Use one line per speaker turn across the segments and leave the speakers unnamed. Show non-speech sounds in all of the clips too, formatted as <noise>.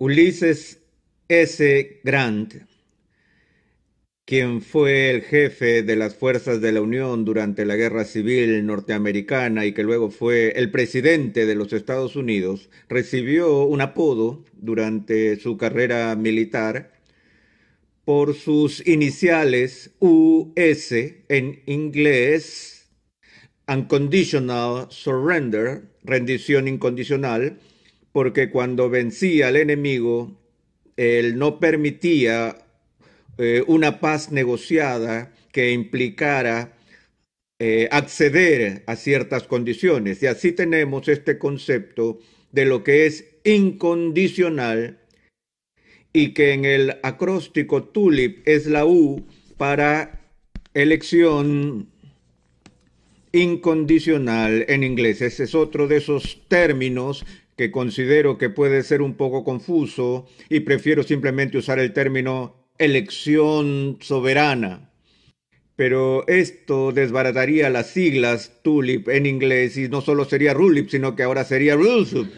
Ulises S. Grant, quien fue el jefe de las fuerzas de la Unión durante la Guerra Civil norteamericana y que luego fue el presidente de los Estados Unidos, recibió un apodo durante su carrera militar por sus iniciales US en inglés, Unconditional Surrender, rendición incondicional, porque cuando vencía al enemigo, él no permitía eh, una paz negociada que implicara eh, acceder a ciertas condiciones. Y así tenemos este concepto de lo que es incondicional y que en el acróstico TULIP es la U para elección incondicional en inglés. Ese es otro de esos términos que considero que puede ser un poco confuso y prefiero simplemente usar el término elección soberana. Pero esto desbarataría las siglas TULIP en inglés y no solo sería RULIP, sino que ahora sería RULSUP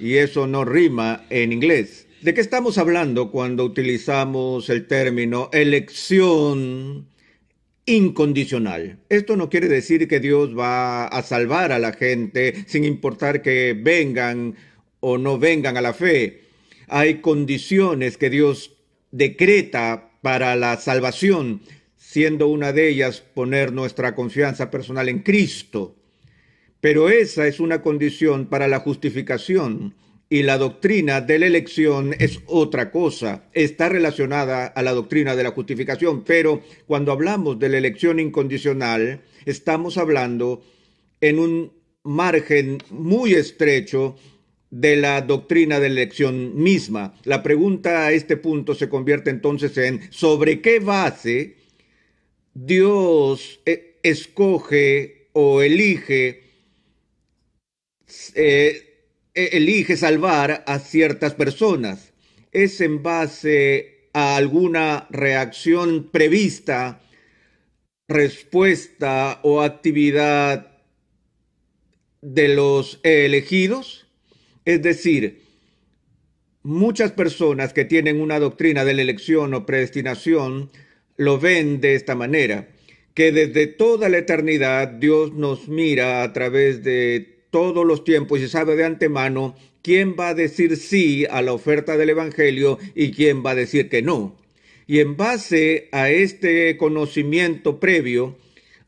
y eso no rima en inglés. ¿De qué estamos hablando cuando utilizamos el término elección incondicional. Esto no quiere decir que Dios va a salvar a la gente sin importar que vengan o no vengan a la fe. Hay condiciones que Dios decreta para la salvación, siendo una de ellas poner nuestra confianza personal en Cristo. Pero esa es una condición para la justificación y la doctrina de la elección es otra cosa, está relacionada a la doctrina de la justificación, pero cuando hablamos de la elección incondicional, estamos hablando en un margen muy estrecho de la doctrina de la elección misma. La pregunta a este punto se convierte entonces en sobre qué base Dios eh, escoge o elige eh, eh, elige salvar a ciertas personas. Es en base a alguna reacción prevista, respuesta o actividad de los elegidos. Es decir, muchas personas que tienen una doctrina de la elección o predestinación lo ven de esta manera, que desde toda la eternidad Dios nos mira a través de todos los tiempos y sabe de antemano quién va a decir sí a la oferta del Evangelio y quién va a decir que no. Y en base a este conocimiento previo,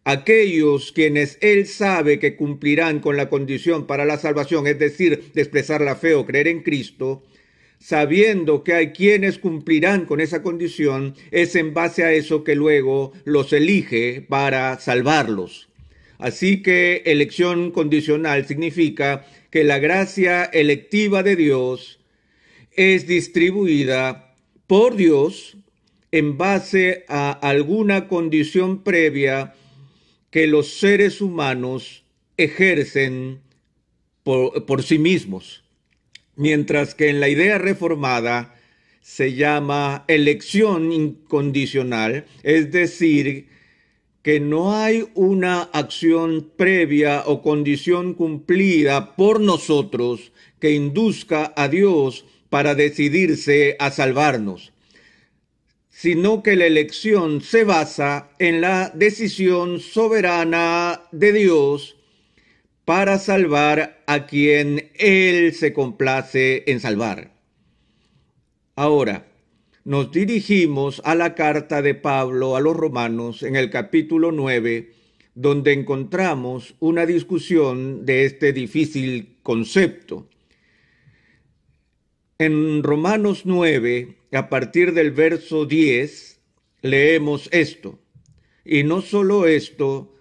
aquellos quienes él sabe que cumplirán con la condición para la salvación, es decir, de expresar la fe o creer en Cristo, sabiendo que hay quienes cumplirán con esa condición, es en base a eso que luego los elige para salvarlos. Así que elección condicional significa que la gracia electiva de Dios es distribuida por Dios en base a alguna condición previa que los seres humanos ejercen por, sí mismos, mientras que en la idea reformada se llama elección incondicional, es decir, que no hay una acción previa o condición cumplida por nosotros que induzca a Dios para decidirse a salvarnos, sino que la elección se basa en la decisión soberana de Dios para salvar a quien Él se complace en salvar. Ahora, nos dirigimos a la carta de Pablo a los romanos en el capítulo 9, donde encontramos una discusión de este difícil concepto. En Romanos 9, a partir del verso 10, leemos esto. Y no solo esto,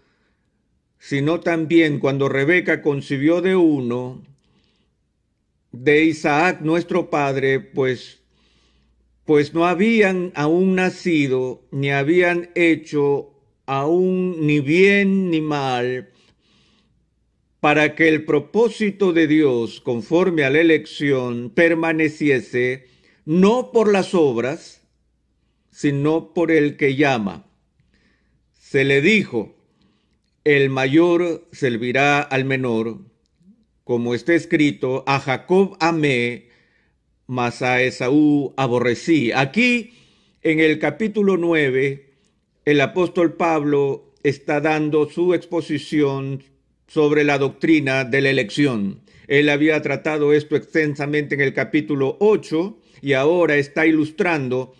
sino también cuando Rebeca concibió de uno, de Isaac nuestro padre, pues pues no habían aún nacido, ni habían hecho aún ni bien ni mal, para que el propósito de Dios conforme a la elección permaneciese, no por las obras, sino por el que llama. Se le dijo, el mayor servirá al menor, como está escrito, a Jacob amé mas a Esaú aborrecí. Aquí, en el capítulo 9, el apóstol Pablo está dando su exposición sobre la doctrina de la elección. Él había tratado esto extensamente en el capítulo 8 y ahora está ilustrando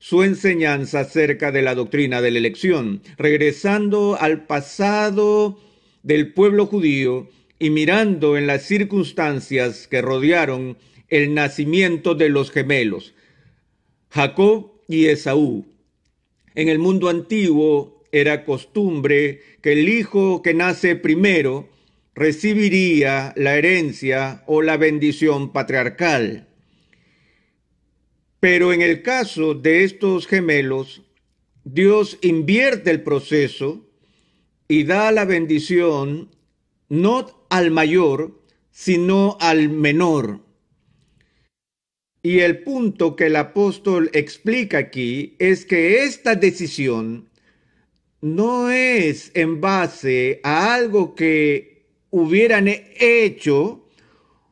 su enseñanza acerca de la doctrina de la elección, regresando al pasado del pueblo judío y mirando en las circunstancias que rodearon el nacimiento de los gemelos, Jacob y Esaú. En el mundo antiguo era costumbre que el hijo que nace primero recibiría la herencia o la bendición patriarcal. Pero en el caso de estos gemelos, Dios invierte el proceso y da la bendición no al mayor, sino al menor. Y el punto que el apóstol explica aquí es que esta decisión no es en base a algo que hubieran hecho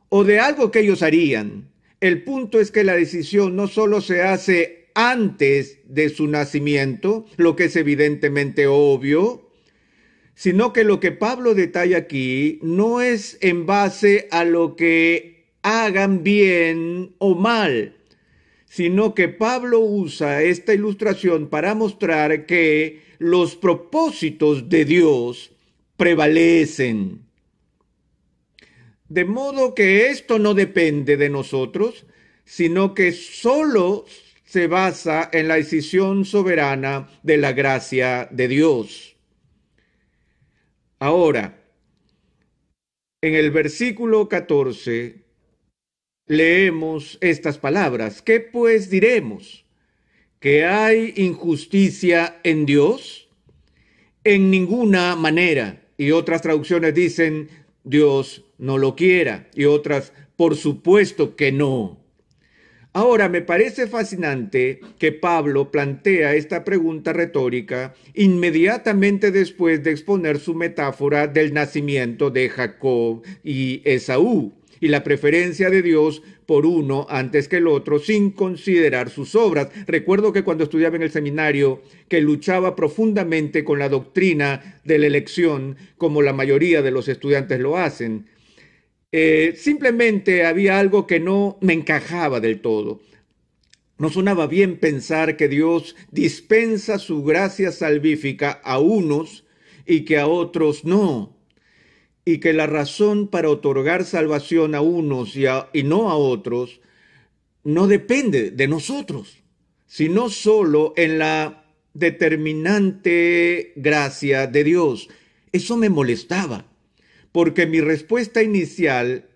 o de algo que ellos harían. El punto es que la decisión no solo se hace antes de su nacimiento, lo que es evidentemente obvio, sino que lo que Pablo detalla aquí no es en base a lo que hagan bien o mal, sino que Pablo usa esta ilustración para mostrar que los propósitos de Dios prevalecen. De modo que esto no depende de nosotros, sino que solo se basa en la decisión soberana de la gracia de Dios. Ahora, en el versículo 14, leemos estas palabras. ¿Qué pues diremos? ¿Que hay injusticia en Dios? En ninguna manera. Y otras traducciones dicen, Dios no lo quiera. Y otras, por supuesto que no. Ahora, me parece fascinante que Pablo plantea esta pregunta retórica inmediatamente después de exponer su metáfora del nacimiento de Jacob y Esaú y la preferencia de Dios por uno antes que el otro sin considerar sus obras. Recuerdo que cuando estudiaba en el seminario que luchaba profundamente con la doctrina de la elección como la mayoría de los estudiantes lo hacen. Eh, simplemente había algo que no me encajaba del todo. No sonaba bien pensar que Dios dispensa su gracia salvífica a unos y que a otros no y que la razón para otorgar salvación a unos y, no a otros no depende de nosotros, sino solo en la determinante gracia de Dios. Eso me molestaba, porque mi respuesta inicial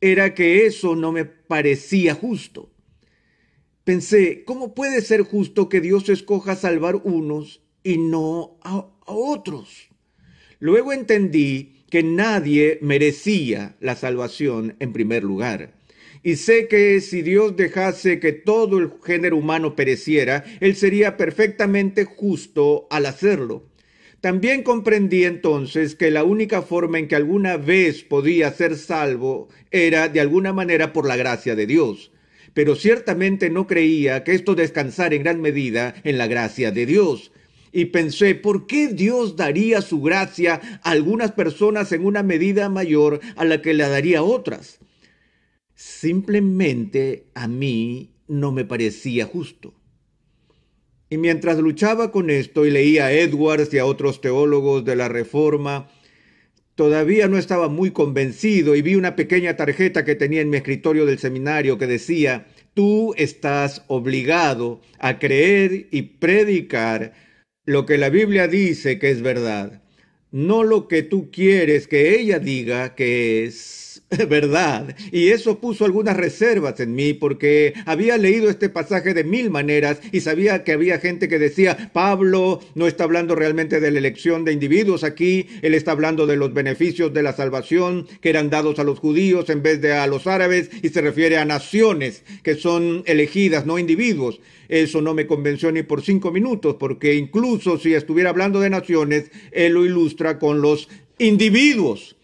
era que eso no me parecía justo. Pensé, ¿cómo puede ser justo que Dios escoja salvar unos y no a, a otros? Luego entendí que nadie merecía la salvación en primer lugar. Y sé que si Dios dejase que todo el género humano pereciera, Él sería perfectamente justo al hacerlo. También comprendí entonces que la única forma en que alguna vez podía ser salvo era de alguna manera por la gracia de Dios. Pero ciertamente no creía que esto descansara en gran medida en la gracia de Dios y pensé, ¿por qué Dios daría su gracia a algunas personas en una medida mayor a la que la daría a otras? Simplemente a mí no me parecía justo. Y mientras luchaba con esto y leía a Edwards y a otros teólogos de la Reforma, todavía no estaba muy convencido y vi una pequeña tarjeta que tenía en mi escritorio del seminario que decía, tú estás obligado a creer y predicar lo que la Biblia dice que es verdad, no lo que tú quieres que ella diga que es. <laughs> verdad. Y eso puso algunas reservas en mí porque había leído este pasaje de mil maneras y sabía que había gente que decía, Pablo no está hablando realmente de la elección de individuos aquí, él está hablando de los beneficios de la salvación que eran dados a los judíos en vez de a los árabes y se refiere a naciones que son elegidas, no individuos. Eso no me convenció ni por cinco minutos porque incluso si estuviera hablando de naciones, él lo ilustra con los individuos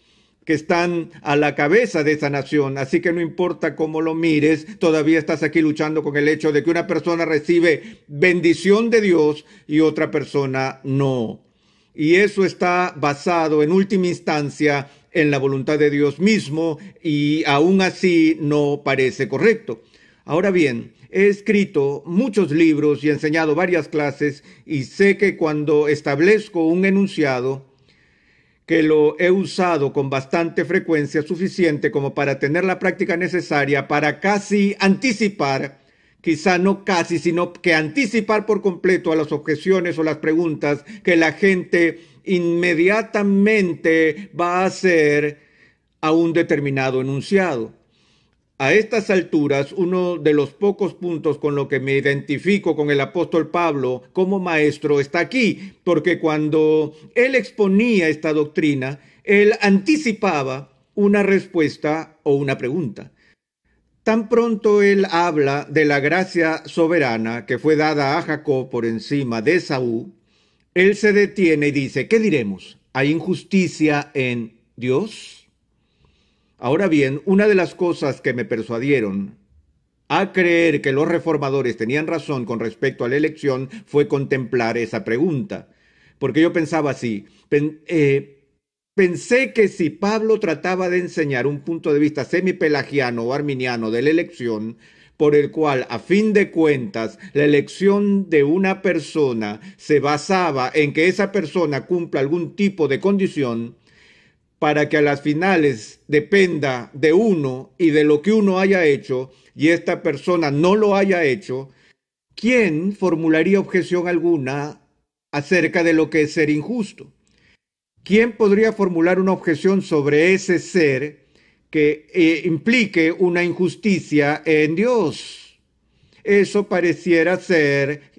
que están a la cabeza de esa nación. Así que no importa cómo lo mires, todavía estás aquí luchando con el hecho de que una persona recibe bendición de Dios y otra persona no. Y eso está basado en última instancia en la voluntad de Dios mismo y aún así no parece correcto. Ahora bien, he escrito muchos libros y enseñado varias clases y sé que cuando establezco un enunciado, que lo he usado con bastante frecuencia suficiente como para tener la práctica necesaria para casi anticipar, quizá no casi, sino que anticipar por completo a las objeciones o las preguntas que la gente inmediatamente va a hacer a un determinado enunciado. A estas alturas, uno de los pocos puntos con lo que me identifico con el apóstol Pablo como maestro está aquí, porque cuando él exponía esta doctrina, él anticipaba una respuesta o una pregunta. Tan pronto él habla de la gracia soberana que fue dada a Jacob por encima de Saúl, él se detiene y dice, ¿qué diremos? ¿Hay injusticia en Dios? Ahora bien, una de las cosas que me persuadieron a creer que los reformadores tenían razón con respecto a la elección fue contemplar esa pregunta. Porque yo pensaba así, eh, pensé que si Pablo trataba de enseñar un punto de vista semipelagiano o arminiano de la elección, por el cual, a fin de cuentas, la elección de una persona se basaba en que esa persona cumpla algún tipo de condición, para que a las finales dependa de uno y de lo que uno haya hecho y esta persona no lo haya hecho, ¿quién formularía objeción alguna acerca de lo que es ser injusto? ¿Quién podría formular una objeción sobre ese ser que eh, implique una injusticia en Dios? Eso pareciera ser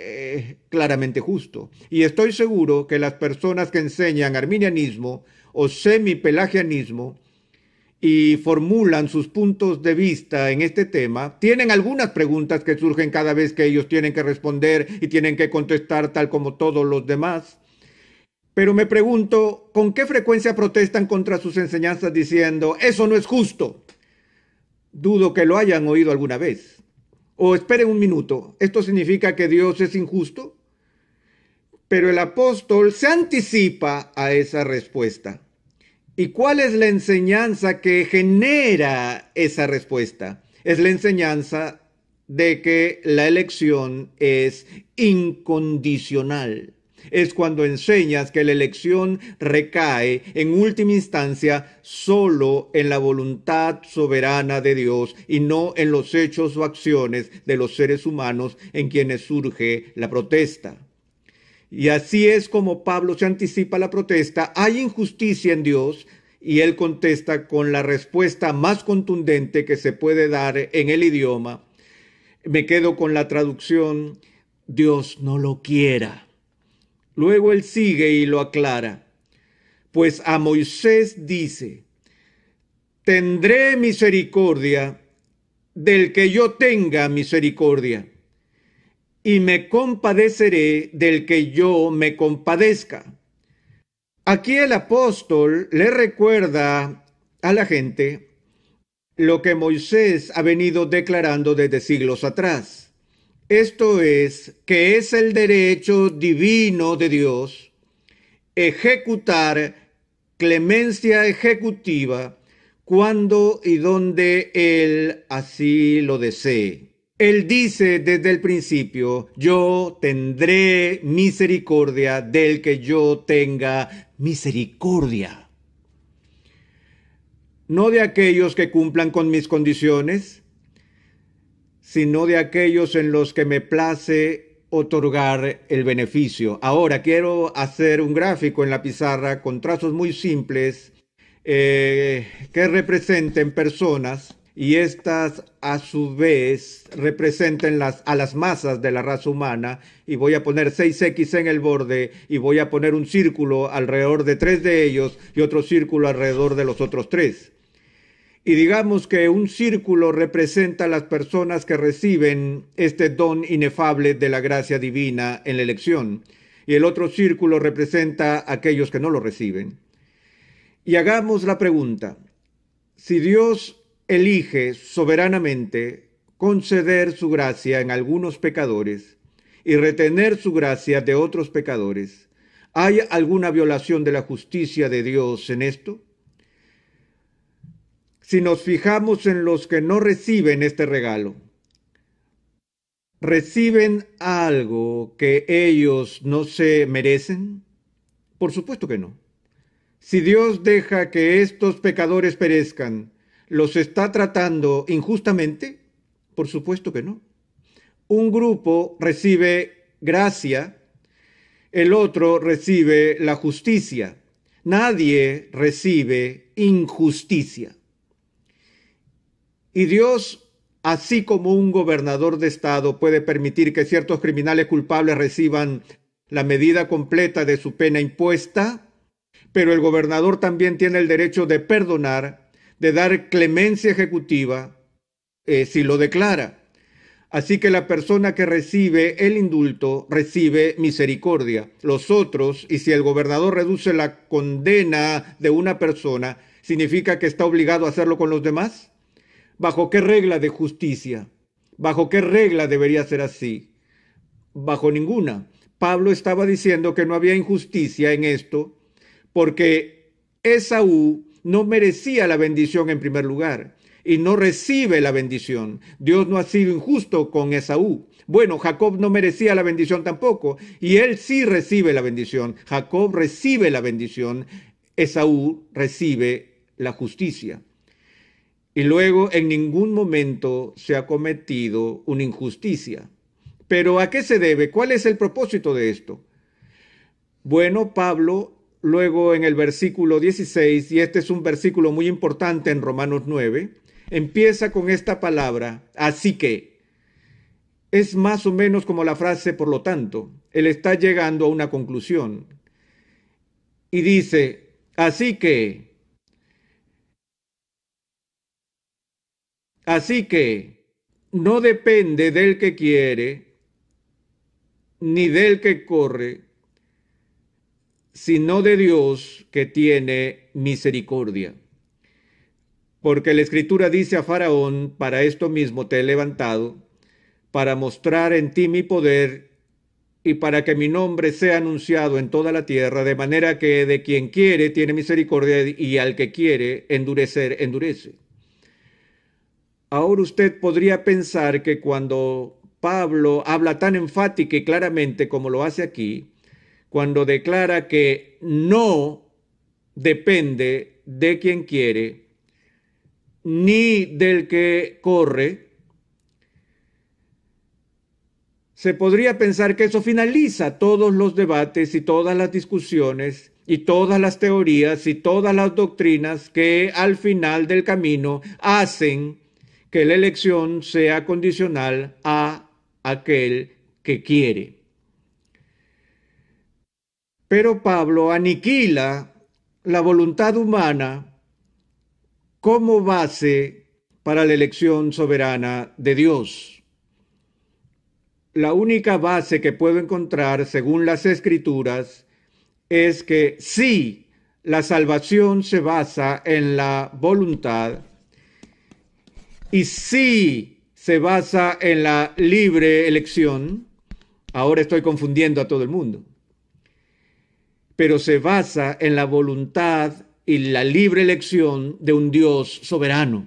eh, claramente justo. Y estoy seguro que las personas que enseñan arminianismo o semi pelagianismo y formulan sus puntos de vista en este tema, tienen algunas preguntas que surgen cada vez que ellos tienen que responder y tienen que contestar tal como todos los demás. Pero me pregunto, ¿con qué frecuencia protestan contra sus enseñanzas diciendo, eso no es justo? Dudo que lo hayan oído alguna vez o espere un minuto, esto significa que Dios es injusto. Pero el apóstol se anticipa a esa respuesta. ¿Y cuál es la enseñanza que genera esa respuesta? Es la enseñanza de que la elección es incondicional. Es cuando enseñas que la elección recae en última instancia solo en la voluntad soberana de Dios y no en los hechos o acciones de los seres humanos en quienes surge la protesta. Y así es como Pablo se anticipa a la protesta, hay injusticia en Dios, y él contesta con la respuesta más contundente que se puede dar en el idioma. Me quedo con la traducción, Dios no lo quiera. Luego él sigue y lo aclara. Pues a Moisés dice, tendré misericordia del que yo tenga misericordia, y me compadeceré del que yo me compadezca. Aquí el apóstol le recuerda a la gente lo que Moisés ha venido declarando desde siglos atrás esto es que es el derecho divino de Dios ejecutar clemencia ejecutiva cuando y donde Él así lo desee. Él dice desde el principio, yo tendré misericordia del que yo tenga misericordia. No de aquellos que cumplan con mis condiciones, sino de aquellos en los que me place otorgar el beneficio. Ahora quiero hacer un gráfico en la pizarra con trazos muy simples eh, que representen personas y estas a su vez representen a las masas de la raza humana y voy a poner 6X en el borde y voy a poner un círculo alrededor de tres de ellos y otro círculo alrededor de los otros tres. Y digamos que un círculo representa a las personas que reciben este don inefable de la gracia divina en la elección, y el otro círculo representa a aquellos que no lo reciben. Y hagamos la pregunta, si Dios elige soberanamente conceder su gracia en algunos pecadores y retener su gracia de otros pecadores, ¿hay alguna violación de la justicia de Dios en esto? si nos fijamos en los que no reciben este regalo. ¿Reciben algo que ellos no se merecen? Por supuesto que no. Si Dios deja que estos pecadores perezcan, ¿los está tratando injustamente? Por supuesto que no. Un grupo recibe gracia, el otro recibe la justicia. Nadie recibe injusticia. Y Dios, así como un gobernador de Estado puede permitir que ciertos criminales culpables reciban la medida completa de su pena impuesta, pero el gobernador también tiene el derecho de perdonar, de dar clemencia ejecutiva, eh, si lo declara. Así que la persona que recibe el indulto recibe misericordia. Los otros, y si el gobernador reduce la condena de una persona, ¿significa que está obligado a hacerlo con los demás? ¿Bajo qué regla de justicia? ¿Bajo qué regla debería ser así? Bajo ninguna. Pablo estaba diciendo que no había injusticia en esto porque Esaú no merecía la bendición en primer lugar y no recibe la bendición. Dios no ha sido injusto con Esaú. Bueno, Jacob no merecía la bendición tampoco y él sí recibe la bendición. Jacob recibe la bendición, Esaú recibe la justicia y luego en ningún momento se ha cometido una injusticia. Pero ¿a qué se debe? ¿Cuál es el propósito de esto? Bueno, Pablo, luego en el versículo 16, y este es un versículo muy importante en Romanos 9, empieza con esta palabra, así que. Es más o menos como la frase, por lo tanto, él está llegando a una conclusión. Y dice, así que, Así que no depende del que quiere ni del que corre, sino de Dios que tiene misericordia. Porque la escritura dice a Faraón, para esto mismo te he levantado, para mostrar en ti mi poder y para que mi nombre sea anunciado en toda la tierra, de manera que de quien quiere tiene misericordia y al que quiere endurecer, endurece. Ahora usted podría pensar que cuando Pablo habla tan enfática y claramente como lo hace aquí, cuando declara que no depende de quien quiere, ni del que corre, se podría pensar que eso finaliza todos los debates y todas las discusiones y todas las teorías y todas las doctrinas que al final del camino hacen que la elección sea condicional a aquel que quiere. Pero Pablo aniquila la voluntad humana como base para la elección soberana de Dios. La única base que puedo encontrar, según las escrituras, es que sí, la salvación se basa en la voluntad y sí se basa en la libre elección, ahora estoy confundiendo a todo el mundo, pero se basa en la voluntad y la libre elección de un Dios soberano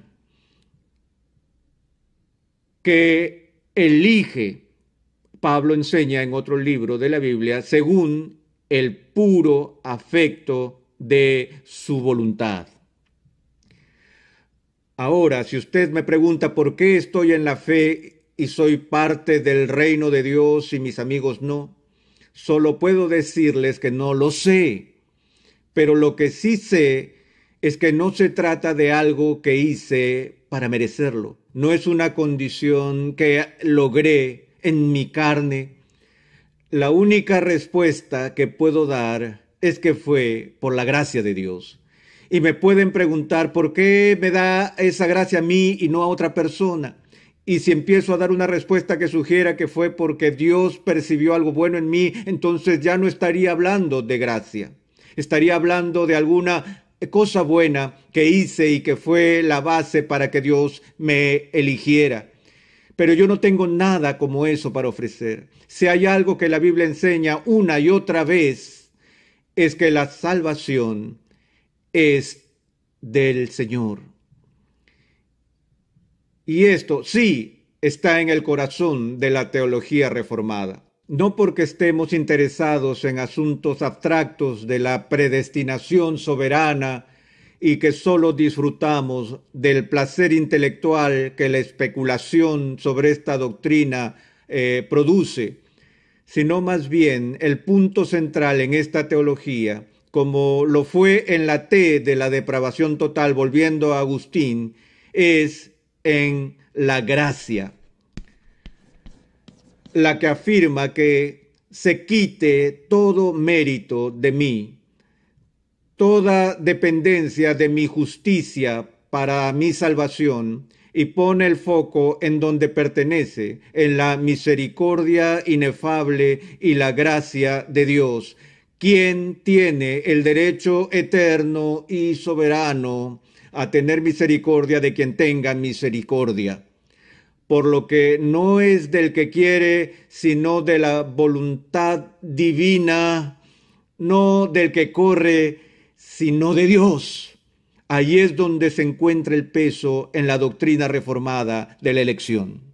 que elige, Pablo enseña en otro libro de la Biblia, según el puro afecto de su voluntad. Ahora, si usted me pregunta por qué estoy en la fe y soy parte del reino de Dios y mis amigos no, solo puedo decirles que no lo sé. Pero lo que sí sé es que no se trata de algo que hice para merecerlo. No es una condición que logré en mi carne. La única respuesta que puedo dar es que fue por la gracia de Dios y me pueden preguntar por qué me da esa gracia a mí y no a otra persona. Y si empiezo a dar una respuesta que sugiera que fue porque Dios percibió algo bueno en mí, entonces ya no estaría hablando de gracia. Estaría hablando de alguna cosa buena que hice y que fue la base para que Dios me eligiera. Pero yo no tengo nada como eso para ofrecer. Si hay algo que la Biblia enseña una y otra vez, es que la salvación es del Señor. Y esto sí está en el corazón de la teología reformada. No porque estemos interesados en asuntos abstractos de la predestinación soberana y que solo disfrutamos del placer intelectual que la especulación sobre esta doctrina eh, produce, sino más bien el punto central en esta teología como lo fue en la T de la depravación total, volviendo a Agustín, es en la gracia, la que afirma que se quite todo mérito de mí, toda dependencia de mi justicia para mi salvación y pone el foco en donde pertenece, en la misericordia inefable y la gracia de Dios, quien tiene el derecho eterno y soberano a tener misericordia de quien tenga misericordia. Por lo que no es del que quiere, sino de la voluntad divina, no del que corre, sino de Dios. Ahí es donde se encuentra el peso en la doctrina reformada de la elección.